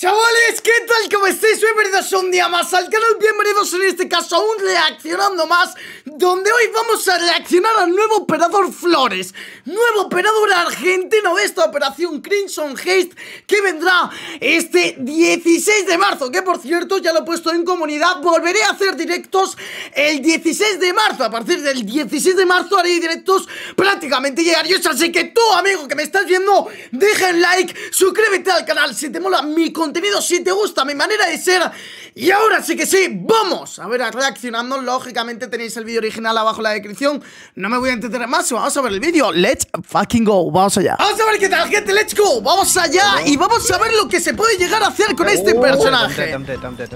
Chavales, ¿qué tal? ¿Cómo estáis? Bienvenidos un día más al canal, bienvenidos en este caso a un Reaccionando Más Donde hoy vamos a reaccionar al nuevo operador Flores Nuevo operador argentino de esta operación Crimson Haste Que vendrá este 16 de marzo Que por cierto, ya lo he puesto en comunidad Volveré a hacer directos el 16 de marzo A partir del 16 de marzo haré directos prácticamente diarios Así que tú, amigo que me estás viendo, deja el like Suscríbete al canal si te mola mi contenido contenido si te gusta mi manera de ser. Y ahora sí que sí, vamos a ver reaccionando. Lógicamente tenéis el vídeo original abajo en la descripción. No me voy a entender más, vamos a ver el vídeo. Let's fucking go, vamos allá. Vamos a ver qué tal, gente, let's go. Vamos allá y vamos a ver lo que se puede llegar a hacer con este oh, personaje.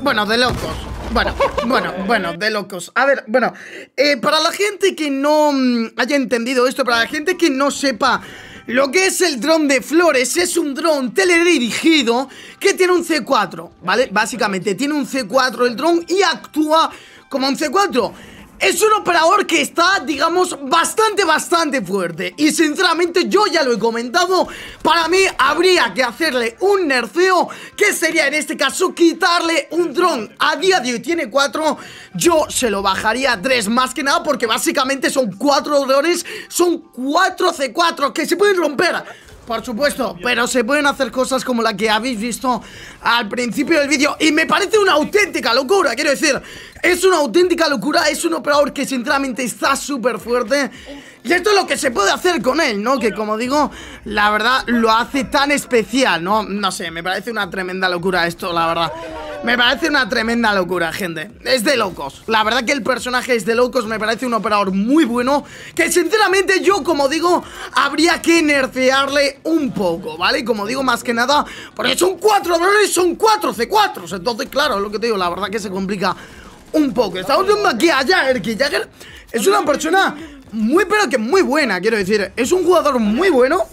Bueno, de locos. Bueno, bueno, bueno, de locos. A ver, bueno, eh, para la gente que no mm, haya entendido esto, para la gente que no sepa... Lo que es el dron de Flores es un dron teledirigido que tiene un C4, ¿vale? Básicamente tiene un C4 el dron y actúa como un C4. Es un operador que está, digamos, bastante, bastante fuerte. Y sinceramente yo ya lo he comentado, para mí habría que hacerle un nerfeo, que sería en este caso quitarle un dron. A día de hoy tiene cuatro, yo se lo bajaría a tres, más que nada porque básicamente son cuatro drones, son cuatro C4 que se pueden romper. Por supuesto, pero se pueden hacer cosas como la que habéis visto al principio del vídeo Y me parece una auténtica locura, quiero decir Es una auténtica locura, es un operador que sinceramente está súper fuerte Y esto es lo que se puede hacer con él, ¿no? Que como digo, la verdad lo hace tan especial, ¿no? No sé, me parece una tremenda locura esto, la verdad me parece una tremenda locura, gente. Es de locos. La verdad que el personaje es de locos. Me parece un operador muy bueno. Que sinceramente yo, como digo, habría que nerfearle un poco, ¿vale? Como digo, más que nada, porque son cuatro drones, son cuatro C4. Entonces, claro, es lo que te digo. La verdad que se complica un poco. Estamos viendo aquí a Jagger, que es una persona muy pero que muy buena, quiero decir. Es un jugador muy bueno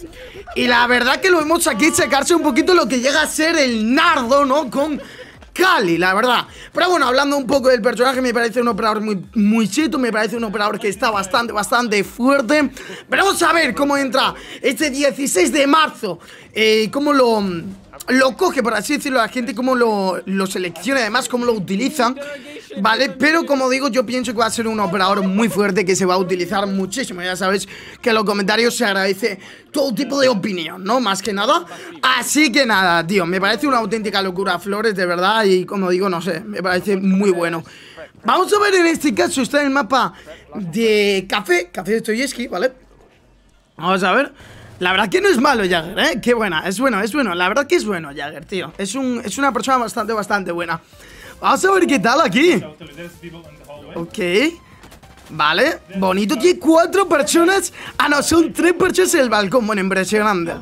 y la verdad que lo vemos aquí secarse un poquito lo que llega a ser el nardo, ¿no? Con Cali, la verdad. Pero bueno, hablando un poco del personaje, me parece un operador muy, muy cheto, me parece un operador que está bastante, bastante fuerte. Pero vamos a ver cómo entra este 16 de marzo, eh, cómo lo lo coge, por así decirlo, la gente, cómo lo, lo selecciona, además, cómo lo utilizan. ¿vale? Pero como digo, yo pienso que va a ser un operador muy fuerte que se va a utilizar muchísimo. Ya sabéis que en los comentarios se agradece todo tipo de opinión, ¿no? Más que nada. Así que nada, tío, me parece una auténtica locura Flores, de verdad. Y como digo, no sé, me parece muy bueno. Vamos a ver en este caso, está en el mapa de Café, Café de Toyeski, ¿vale? Vamos a ver. La verdad que no es malo Jagger, ¿eh? Qué buena, es bueno, es bueno. La verdad que es bueno Jagger, tío. Es, un, es una persona bastante, bastante buena. Ah, Vamos a ver qué tal aquí. Ok. Vale, bonito que cuatro personas. Ah, no, son tres personas en el balcón. Bueno, impresionante.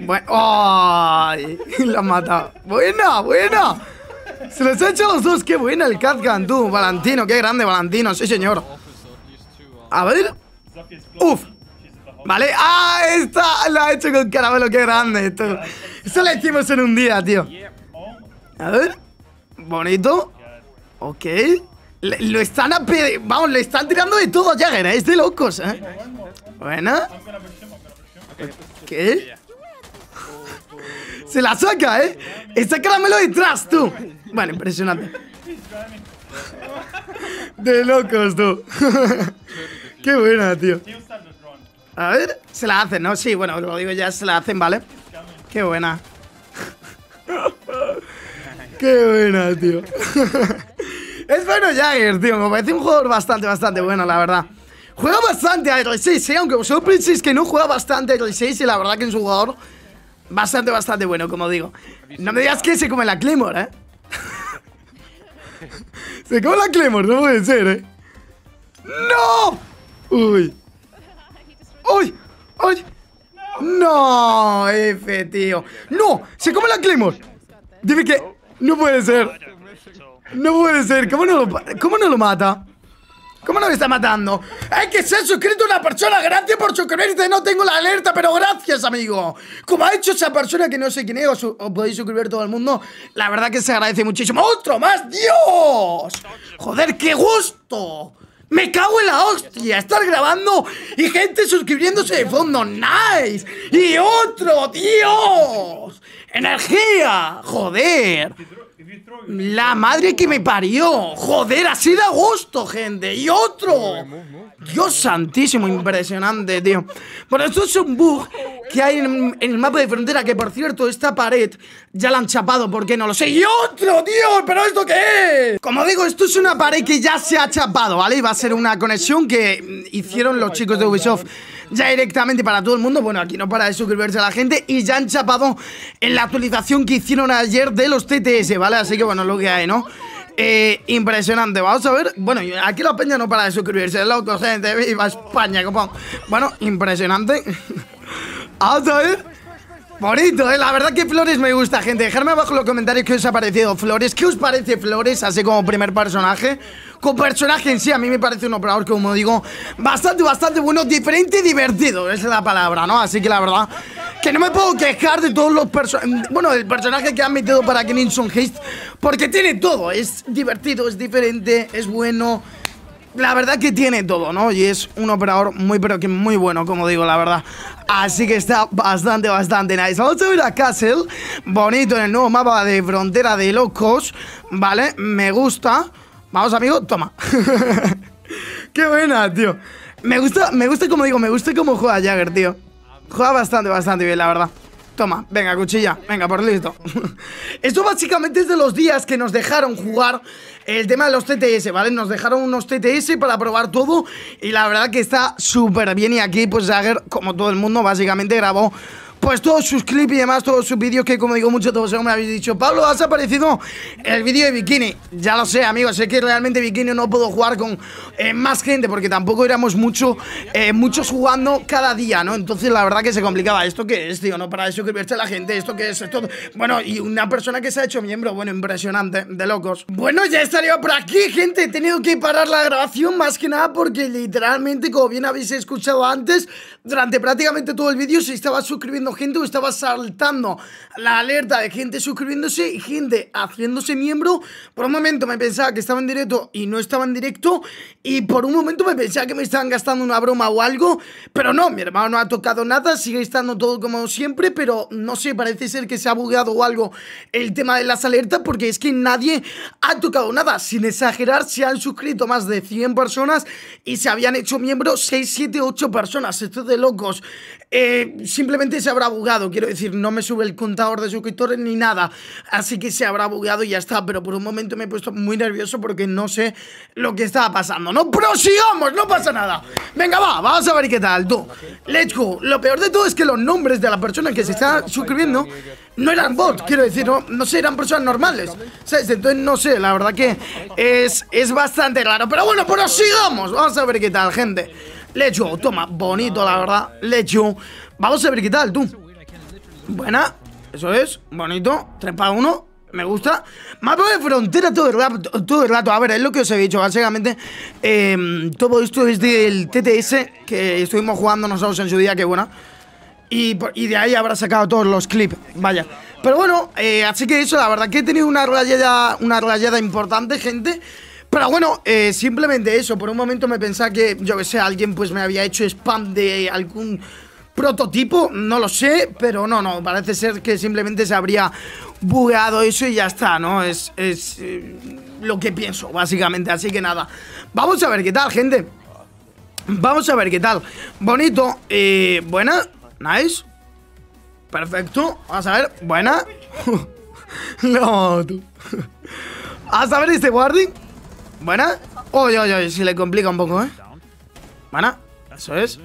Bueno, ¡ay! La mata. Buena, buena. Se los ha hecho a los dos. Qué buena el Catgan, tú. Valentino, qué grande, Valentino. Sí, señor. A ver. Uf. Vale. ¡Ah! Esta la ha hecho con caramelo. Qué grande, esto. Eso la hicimos en un día, tío. A ver. Bonito. Ok. lo están a Vamos, le están tirando de todo ya Jagger, ¿eh? es de locos, ¿eh? Buena. ¿Qué? Se la saca, ¿eh? Está caramelo detrás, tú. Bueno, impresionante. De locos, tú. Qué buena, tío. A ver, se la hacen, ¿no? Sí, bueno, lo digo ya, se la hacen, ¿vale? Qué buena. Qué buena, tío. es bueno Jagger, tío. Me parece un jugador bastante, bastante bueno, la verdad. Juega bastante a r 6, ¿eh? aunque vosotros penséis que no juega bastante a r 6 y la verdad que es un jugador bastante, bastante bueno, como digo. No me digas que se come la Claymore, ¿eh? se come la Claymore, no puede ser, ¿eh? ¡No! ¡Uy! ¡Uy! ¡Uy! ¡No! F, tío. ¡No! ¡Se come la Claymore! Dime que... No puede ser. No puede ser. ¿Cómo no lo, no lo mata? ¿Cómo no me está matando? ¡Es que se ha suscrito una persona. Gracias por suscribirte. No tengo la alerta, pero gracias, amigo. Como ha hecho esa persona que no sé quién es, os, podéis suscribir todo el mundo. La verdad que se agradece muchísimo. ¡Otro más! ¡Dios! ¡Joder, qué gusto! Me cago en la hostia, estar grabando y gente suscribiéndose de fondo, nice. Y otro, Dios. Energía, joder. La madre que me parió. Joder, así de agosto, gente. Y otro. Dios santísimo, impresionante, tío. Bueno, esto es un bug que hay en, el mapa de frontera, que por cierto, esta pared ya la han chapado, porque no lo sé. ¡Y otro, tío! ¿Pero esto qué es? Como digo, esto es una pared que ya se ha chapado, ¿vale? Y va a ser una conexión que hicieron los chicos de Ubisoft ya directamente para todo el mundo. Bueno, aquí no para de suscribirse a la gente y ya han chapado en la actualización que hicieron ayer de los TTS, ¿vale? Así que bueno, lo que hay, ¿no? Eh, impresionante, vamos a ver Bueno, aquí la peña no para de suscribirse Es la gente viva España, compadre Bueno, impresionante Vamos a ver Bonito, eh, la verdad que Flores me gusta, gente. Dejadme abajo los comentarios qué os ha parecido Flores. ¿Qué os parece Flores, así como primer personaje? Con personaje en sí, a mí me parece un operador, como digo, bastante, bastante bueno, diferente y divertido. Esa es la palabra, ¿no? Así que la verdad, que no me puedo quejar de todos los personajes. Bueno, el personaje que han metido para Kenninson Heist, porque tiene todo. Es divertido, es diferente, es bueno la verdad que tiene todo, ¿no? Y es un operador muy, pero que muy bueno, como digo, la verdad. Así que está bastante, bastante nice. Vamos a ver a Castle. Bonito en el nuevo mapa de Frontera de Locos. ¿Vale? Me gusta. Vamos, amigo. Toma. Qué buena, tío. Me gusta, me gusta, como digo, me gusta cómo juega Jagger, tío. Juega bastante, bastante bien, la verdad. Toma, venga, cuchilla, venga, por listo. Esto básicamente es de los días que nos dejaron jugar el tema de los TTS, ¿vale? Nos dejaron unos TTS para probar todo y la verdad que está súper bien y aquí pues Jagger, como todo el mundo, básicamente grabó pues todos sus clips y demás, todos sus vídeos que como digo mucho todos me habéis dicho, Pablo, has aparecido el vídeo de Bikini. Ya lo sé, amigos, sé que realmente Bikini no puedo jugar con eh, más gente porque tampoco éramos mucho, eh, muchos jugando cada día, ¿no? Entonces la verdad que se complicaba. ¿Esto qué es, tío? No para suscribirte suscribirse a la gente, ¿esto qué es? Esto... Bueno, y una persona que se ha hecho miembro, bueno, impresionante, de locos. Bueno, ya estaría por aquí, gente. He tenido que parar la grabación más que nada porque literalmente, como bien habéis escuchado antes, durante prácticamente todo el vídeo se estaba suscribiendo gente estaba saltando la alerta de gente suscribiéndose y gente haciéndose miembro. Por un momento me pensaba que estaba en directo y no estaba en directo. Y por un momento me pensaba que me estaban gastando una broma o algo. Pero no, mi hermano no ha tocado nada, sigue estando todo como siempre. Pero no sé, parece ser que se ha bugueado o algo el tema de las alertas porque es que nadie ha tocado nada. Sin exagerar, se han suscrito más de 100 personas y se habían hecho miembros 6, 7, 8 personas. Esto es de locos. Eh, simplemente se habrá habrá bugado, quiero decir, no me sube el contador de suscriptores ni nada, así que se habrá bugado y ya está, pero por un momento me he puesto muy nervioso porque no sé lo que estaba pasando, ¿no? ¡Prosigamos! ¡No pasa nada! Venga, va, vamos a ver qué tal, tú. Let's go. Lo peor de todo es que los nombres de la persona que se está suscribiendo no eran bots, quiero decir, no, no sé, eran personas normales, Entonces no sé, la verdad que es, es bastante raro, pero bueno, prosigamos, vamos a ver qué tal, gente. Let's go, toma, bonito la verdad, let's go. Vamos a ver qué tal, tú. Buena. Eso es. Bonito. 3 para 1. Me gusta. Mapa de frontera todo el rato. Todo el A ver, es lo que os he dicho. Básicamente, em, todo esto es del TTS que estuvimos jugando nosotros en su día. Qué buena Y, de ahí habrá sacado todos los clips. Vaya. Pero bueno, eh, así que eso, la verdad que he tenido una rayada, una rayada importante, gente. Pero bueno, eh, simplemente eso. Por un momento me pensaba que, yo que sé, alguien pues me había hecho spam de algún prototipo, no lo sé, pero no, no, parece ser que simplemente se habría bugueado eso y ya está, ¿no? Es, eh, lo que pienso, básicamente, así que nada. Vamos a ver qué tal, gente. Vamos a ver qué tal. Bonito, eh, buena, nice. Perfecto, vamos a ver, buena. no, tú. a saber este guardi. Buena. Oye, oye, oye, si le complica un poco, ¿eh? Buena, eso es.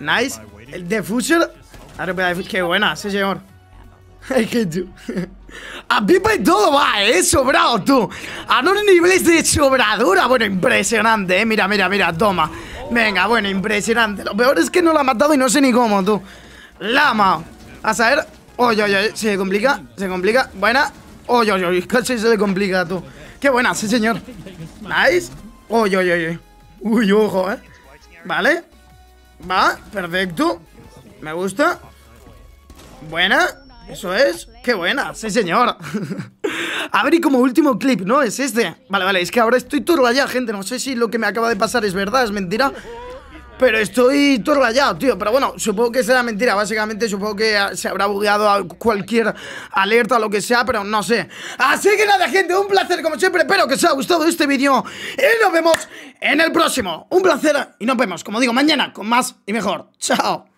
Nice. El de Future. Ah, qué buena, sí, señor. A Pipa pues, y todo va, ¿eh? Sobrado, tú. A unos niveles de sobradura. Bueno, impresionante, ¿eh? Mira, mira, mira, toma. Venga, bueno, impresionante. Lo peor es que no la ha matado y no sé ni cómo, tú. Lama. A saber. Oye, oye, oye. Se complica, se complica. Buena. Oye, oye, oye. Casi se le complica, tú. Qué buena, sí, señor. Nice. Oye, oye, oye. Uy, ojo, ¿eh? Vale. Va, perfecto. Me gusta. Buena. Eso es. ¡Qué buena! ¡Sí, señor! A como último clip, ¿no? Es este. Vale, vale, es que ahora estoy turbo allá, gente. No sé si lo que me acaba de pasar es verdad, es mentira. Pero estoy todo tío. Pero bueno, supongo que será mentira. Básicamente, supongo que ah, se habrá bugueado cualquier alerta o lo que sea, pero no sé. Así que nada, gente, un placer como siempre. Espero que os haya gustado este vídeo. Y nos vemos en el próximo. Un placer y nos vemos, como digo, mañana con más y mejor. Chao.